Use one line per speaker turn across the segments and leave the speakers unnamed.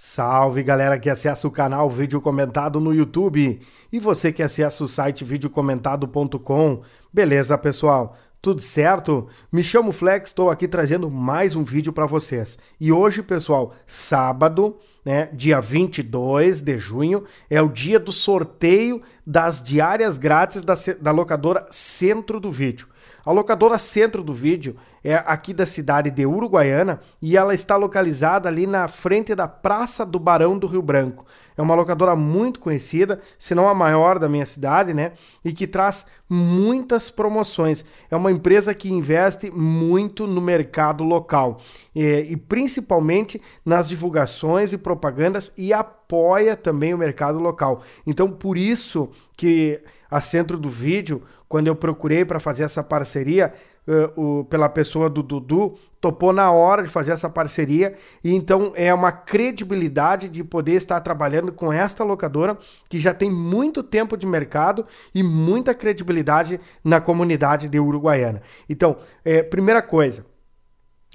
Salve galera que acessa o canal Vídeo Comentado no YouTube e você que acessa o site videocomentado.com. Beleza, pessoal? Tudo certo? Me chamo Flex, estou aqui trazendo mais um vídeo para vocês. E hoje, pessoal, sábado, né, dia 22 de junho, é o dia do sorteio das diárias grátis da, da locadora Centro do Vídeo. A locadora Centro do Vídeo é aqui da cidade de Uruguaiana e ela está localizada ali na frente da Praça do Barão do Rio Branco. É uma locadora muito conhecida, se não a maior da minha cidade, né? E que traz muitas promoções. É uma empresa que investe muito no mercado local é, e principalmente nas divulgações e propagandas e apoia também o mercado local. Então, por isso que a Centro do Vídeo, quando eu procurei para fazer essa parceria, uh, o, pela pessoa do Dudu, topou na hora de fazer essa parceria e então é uma credibilidade de poder estar trabalhando com esta locadora que já tem muito tempo de mercado e muita credibilidade na comunidade de Uruguaiana. Então, é, primeira coisa,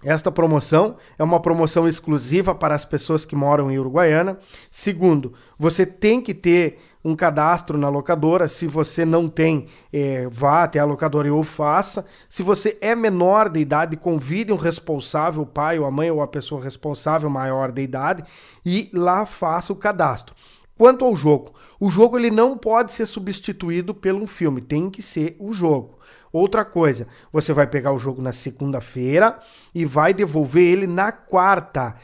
esta promoção é uma promoção exclusiva para as pessoas que moram em Uruguaiana. Segundo, você tem que ter um cadastro na locadora. Se você não tem, é, vá até a locadora e faça. Se você é menor de idade, convide um responsável, o pai ou a mãe ou a pessoa responsável maior de idade, e lá faça o cadastro. Quanto ao jogo, o jogo ele não pode ser substituído pelo um filme, tem que ser o jogo. Outra coisa, você vai pegar o jogo na segunda-feira e vai devolver ele na quarta.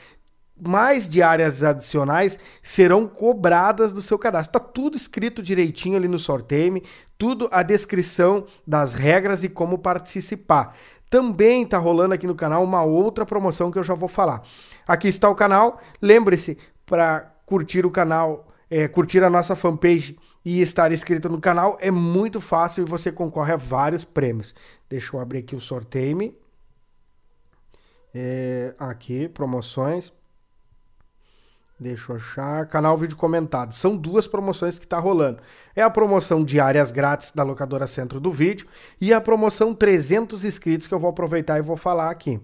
Mais diárias adicionais serão cobradas do seu cadastro. Está tudo escrito direitinho ali no sorteio, tudo a descrição das regras e como participar. Também está rolando aqui no canal uma outra promoção que eu já vou falar. Aqui está o canal. Lembre-se para curtir o canal, é, curtir a nossa fanpage e estar inscrito no canal é muito fácil e você concorre a vários prêmios. Deixa eu abrir aqui o sorteio. É, aqui, promoções. Deixa eu achar. Canal Vídeo Comentado. São duas promoções que está rolando. É a promoção de áreas grátis da locadora Centro do Vídeo e a promoção 300 inscritos que eu vou aproveitar e vou falar aqui.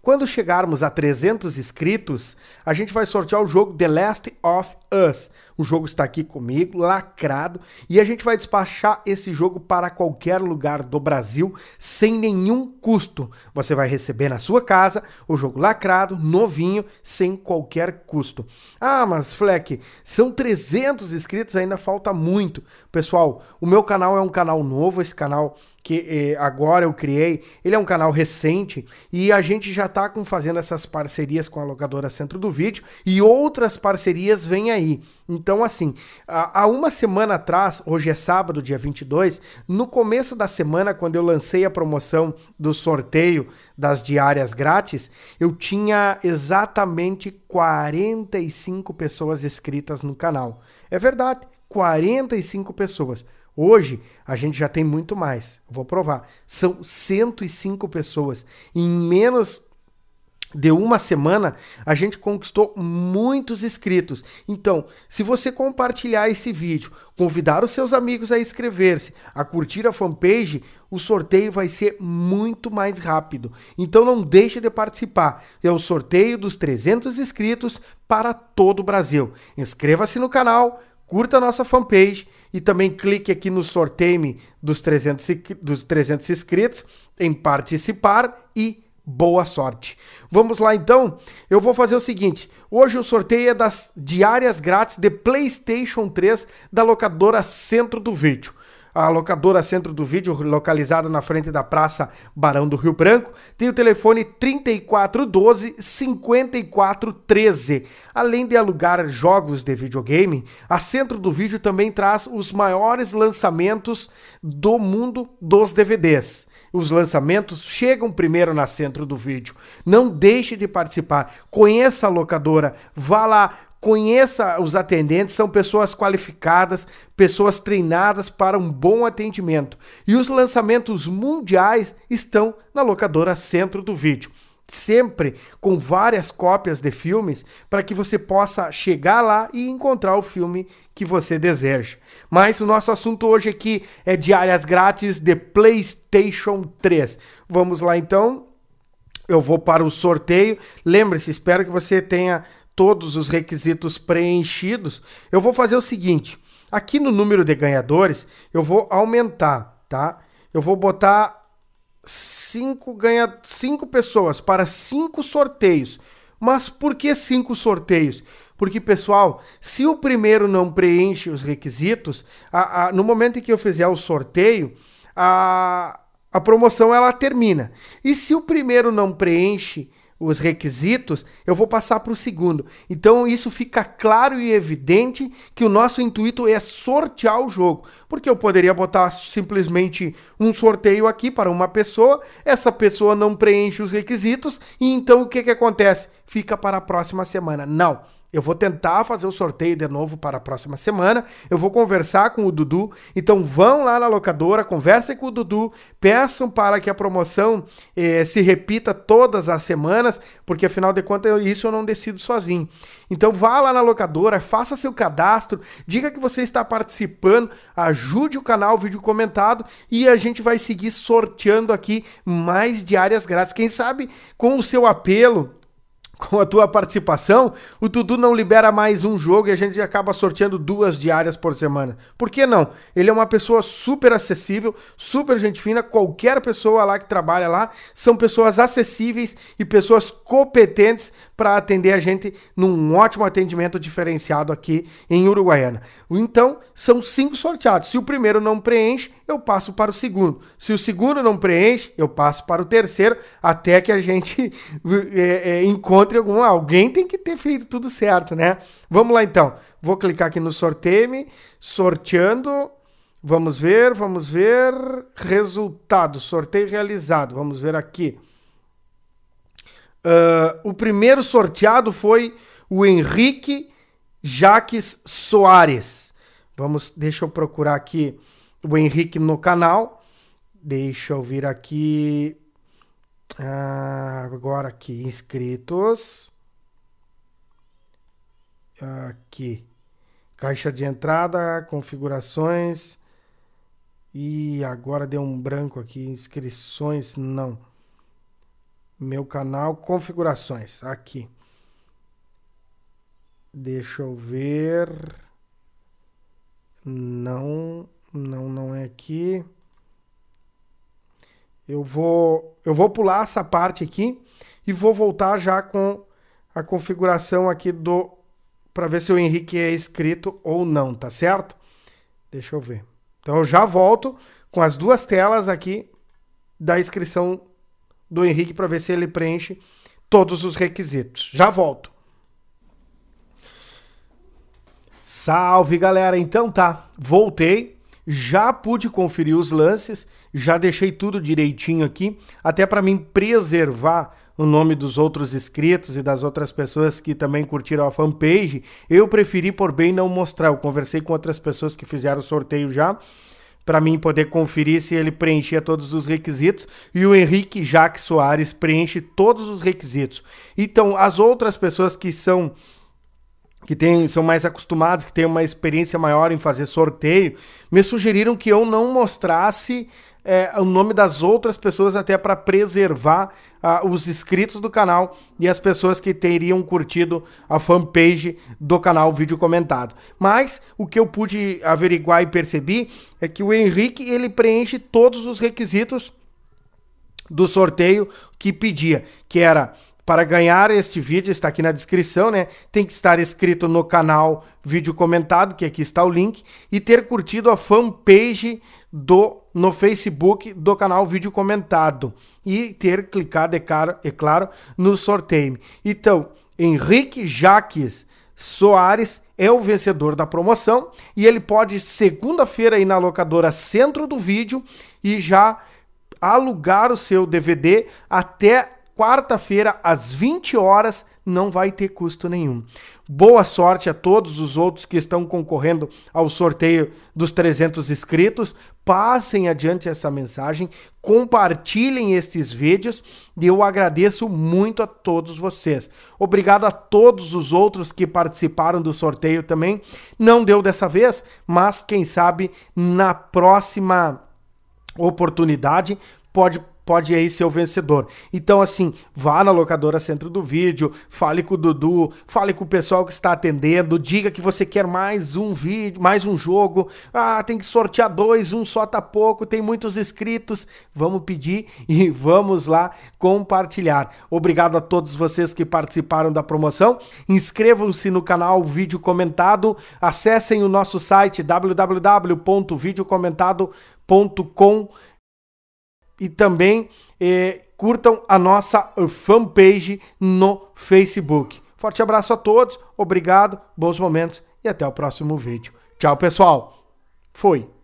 Quando chegarmos a 300 inscritos, a gente vai sortear o jogo The Last of Us. O jogo está aqui comigo, lacrado, e a gente vai despachar esse jogo para qualquer lugar do Brasil sem nenhum custo. Você vai receber na sua casa o jogo lacrado, novinho, sem qualquer custo. Ah, mas Fleck, são 300 inscritos, ainda falta muito. Pessoal, o meu canal é um canal novo, esse canal que eh, agora eu criei, ele é um canal recente e a gente já está com, fazendo essas parcerias com a locadora Centro do Vídeo e outras parcerias vêm aí. Então, assim, há uma semana atrás, hoje é sábado, dia 22, no começo da semana, quando eu lancei a promoção do sorteio das diárias grátis, eu tinha exatamente 45 pessoas inscritas no canal. É verdade, 45 pessoas. Hoje a gente já tem muito mais. vou provar. São 105 pessoas. Em menos de uma semana, a gente conquistou muitos inscritos. Então, se você compartilhar esse vídeo, convidar os seus amigos a inscrever-se, a curtir a fanpage, o sorteio vai ser muito mais rápido. Então não deixe de participar. É o sorteio dos 300 inscritos para todo o Brasil. Inscreva-se no canal, curta a nossa fanpage e também clique aqui no sorteio dos 300, dos 300 inscritos em participar e boa sorte. Vamos lá então? Eu vou fazer o seguinte: hoje o sorteio é das diárias grátis de PlayStation 3 da locadora Centro do Vídeo a locadora Centro do Vídeo, localizada na frente da Praça Barão do Rio Branco, tem o telefone 3412-5413. Além de alugar jogos de videogame, a Centro do Vídeo também traz os maiores lançamentos do mundo dos DVDs os lançamentos chegam primeiro na centro do vídeo. Não deixe de participar. Conheça a locadora, vá lá, Conheça os atendentes, são pessoas qualificadas, pessoas treinadas para um bom atendimento. E os lançamentos mundiais estão na locadora Centro do Vídeo. Sempre com várias cópias de filmes para que você possa chegar lá e encontrar o filme que você deseja. Mas o nosso assunto hoje aqui é diárias grátis de PlayStation 3. Vamos lá então eu vou para o sorteio. Lembre-se, espero que você tenha todos os requisitos preenchidos, eu vou fazer o seguinte: aqui no número de ganhadores, eu vou aumentar, tá? Eu vou botar cinco, ganha... cinco pessoas para cinco sorteios. Mas por que cinco sorteios? Porque, pessoal, se o primeiro não preenche os requisitos, a, a, no momento em que eu fizer o sorteio, a, a promoção ela termina. E se o primeiro não preenche os requisitos, eu vou passar para o segundo. Então isso fica claro e evidente que o nosso intuito é sortear o jogo, porque eu poderia botar simplesmente um sorteio aqui para uma pessoa, essa pessoa não preenche os requisitos e então o que que acontece? Fica para a próxima semana. Não. Eu vou tentar fazer o sorteio de novo para a próxima semana. Eu vou conversar com o Dudu. Então vão lá na locadora, conversem com o Dudu, peçam para que a promoção eh, se repita todas as semanas, porque afinal de contas isso eu não decido sozinho. Então vá lá na locadora, faça seu cadastro, diga que você está participando, ajude o canal Vídeo Comentado e a gente vai seguir sorteando aqui mais diárias grátis. Quem sabe com o seu apelo, com a tua participação, o Dudu não libera mais um jogo e a gente acaba sorteando duas diárias por semana. Por que não? Ele é uma pessoa super acessível, super gente fina, qualquer pessoa lá que trabalha lá são pessoas acessíveis e pessoas competentes para atender a gente num ótimo atendimento diferenciado aqui em Uruguaiana. Então, são cinco sorteados. Se o primeiro não preenche, eu passo para o segundo. Se o segundo não preenche, eu passo para o terceiro, até que a gente é, é, encontre algum, alguém tem que ter feito tudo certo, né? Vamos lá então. Vou clicar aqui no sorteio, sorteando. Vamos ver, vamos ver. Resultado, sorteio realizado. Vamos ver aqui. Uh, o primeiro sorteado foi o Henrique Jaques Soares. Vamos, deixa eu procurar aqui o Henrique no canal. Deixa eu vir aqui ah, agora aqui, inscritos. Aqui. Caixa de entrada, configurações. E agora deu um branco aqui. Inscrições, não. Meu canal, configurações. Aqui. Deixa eu ver. Não, não, não é aqui. Eu vou, eu vou pular essa parte aqui e vou voltar já com a configuração aqui do para ver se o Henrique é inscrito ou não, tá certo? Deixa eu ver. Então eu já volto com as duas telas aqui da inscrição do Henrique para ver se ele preenche todos os requisitos. Já volto. Salve, galera. Então tá, voltei, já pude conferir os lances já deixei tudo direitinho aqui, até para mim preservar o nome dos outros inscritos e das outras pessoas que também curtiram a fanpage. Eu preferi por bem não mostrar. Eu conversei com outras pessoas que fizeram o sorteio já para mim poder conferir se ele preenchia todos os requisitos. E o Henrique Jaque Soares preenche todos os requisitos. Então, as outras pessoas que são que tem, são mais acostumados, que têm uma experiência maior em fazer sorteio, me sugeriram que eu não mostrasse é, o nome das outras pessoas até para preservar uh, os inscritos do canal e as pessoas que teriam curtido a fanpage do canal Vídeo Comentado. Mas o que eu pude averiguar e percebi é que o Henrique ele preenche todos os requisitos do sorteio que pedia, que era para ganhar este vídeo, está aqui na descrição, né? Tem que estar inscrito no canal Vídeo Comentado, que aqui está o link, e ter curtido a fanpage do no Facebook do canal Vídeo Comentado e ter clicado, é, caro, é claro, no sorteio. Então, Henrique Jaques Soares é o vencedor da promoção e ele pode segunda-feira ir na locadora Centro do Vídeo e já alugar o seu DVD até quarta-feira, às 20 horas, não vai ter custo nenhum. Boa sorte a todos os outros que estão concorrendo ao sorteio dos 300 inscritos. Passem adiante essa mensagem, compartilhem estes vídeos e eu agradeço muito a todos vocês. Obrigado a todos os outros que participaram do sorteio também. Não deu dessa vez, mas quem sabe na próxima oportunidade pode pode aí ser o vencedor. Então, assim, vá na locadora Centro do Vídeo, fale com o Dudu, fale com o pessoal que está atendendo, diga que você quer mais um vídeo, mais um jogo. Ah, tem que sortear dois, um só tá pouco, tem muitos inscritos. Vamos pedir e vamos lá compartilhar. Obrigado a todos vocês que participaram da promoção. Inscrevam-se no canal Vídeo Comentado, acessem o nosso site www.videocomentado.com e também eh, curtam a nossa fanpage no Facebook. Forte abraço a todos, obrigado, bons momentos e até o próximo vídeo. Tchau, pessoal. Foi.